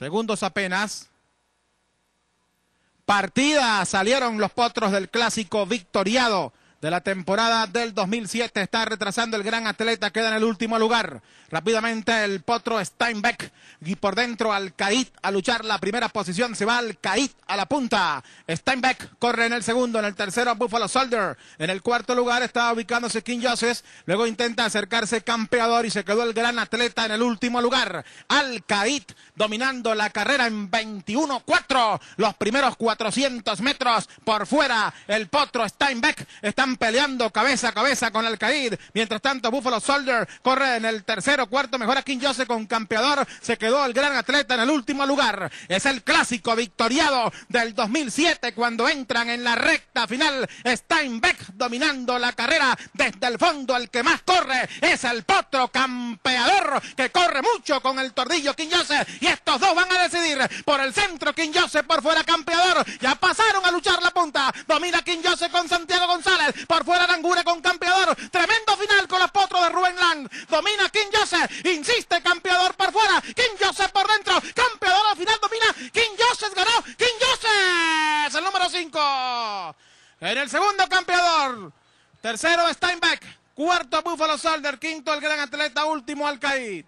Segundos apenas. Partida salieron los potros del clásico victoriado de la temporada del 2007. Está retrasando el gran atleta, queda en el último lugar. Rápidamente el potro Steinbeck y por dentro al a luchar la primera posición. Se va al a la punta. Steinbeck corre en el segundo, en el tercero Buffalo Soldier. En el cuarto lugar está ubicándose King Joseph. Luego intenta acercarse campeador y se quedó el gran atleta en el último lugar. Al dominando la carrera en 21-4. Los primeros 400 metros por fuera. El potro Steinbeck está peleando cabeza a cabeza con Alcaid. Mientras tanto, Buffalo Soldier corre en el tercero, cuarto, mejora King Joseph con campeador. Se quedó el gran atleta en el último lugar. Es el clásico victoriado del 2007 cuando entran en la recta final. Steinbeck dominando la carrera desde el fondo. El que más corre es el potro campeador que corre mucho con el tordillo King Joseph. Y estos dos van a decidir por el centro King Joseph por fuera campeador. Ya pasaron a luchar la punta. Domina King Joseph con Santiago González. domina King Joseph, insiste campeador por fuera, King Joseph por dentro, campeador al final domina, King Joseph ganó, King Joseph, el número 5, en el segundo campeador, tercero Steinbeck, cuarto Buffalo Soldier, quinto el gran atleta, último Alcaid.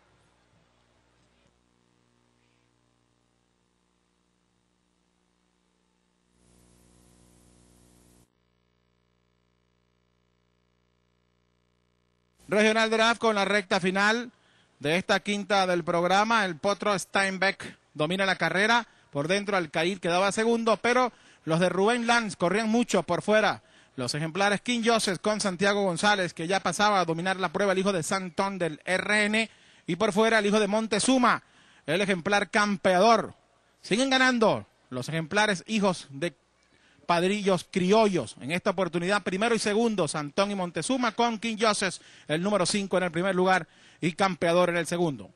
Regional Draft con la recta final de esta quinta del programa. El Potro Steinbeck domina la carrera. Por dentro Alcair quedaba segundo, pero los de Rubén Lanz corrían mucho por fuera. Los ejemplares King Joseph con Santiago González, que ya pasaba a dominar la prueba, el hijo de Santón del RN. Y por fuera el hijo de Montezuma, el ejemplar campeador. Siguen ganando los ejemplares hijos de Padrillos Criollos. En esta oportunidad, primero y segundo, Santón y Montezuma con King Joseph, el número 5 en el primer lugar y campeador en el segundo.